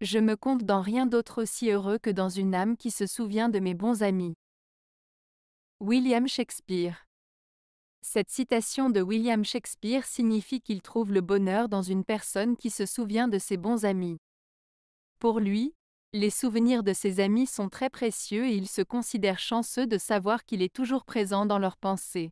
Je me compte dans rien d'autre aussi heureux que dans une âme qui se souvient de mes bons amis. William Shakespeare Cette citation de William Shakespeare signifie qu'il trouve le bonheur dans une personne qui se souvient de ses bons amis. Pour lui, les souvenirs de ses amis sont très précieux et il se considère chanceux de savoir qu'il est toujours présent dans leurs pensées.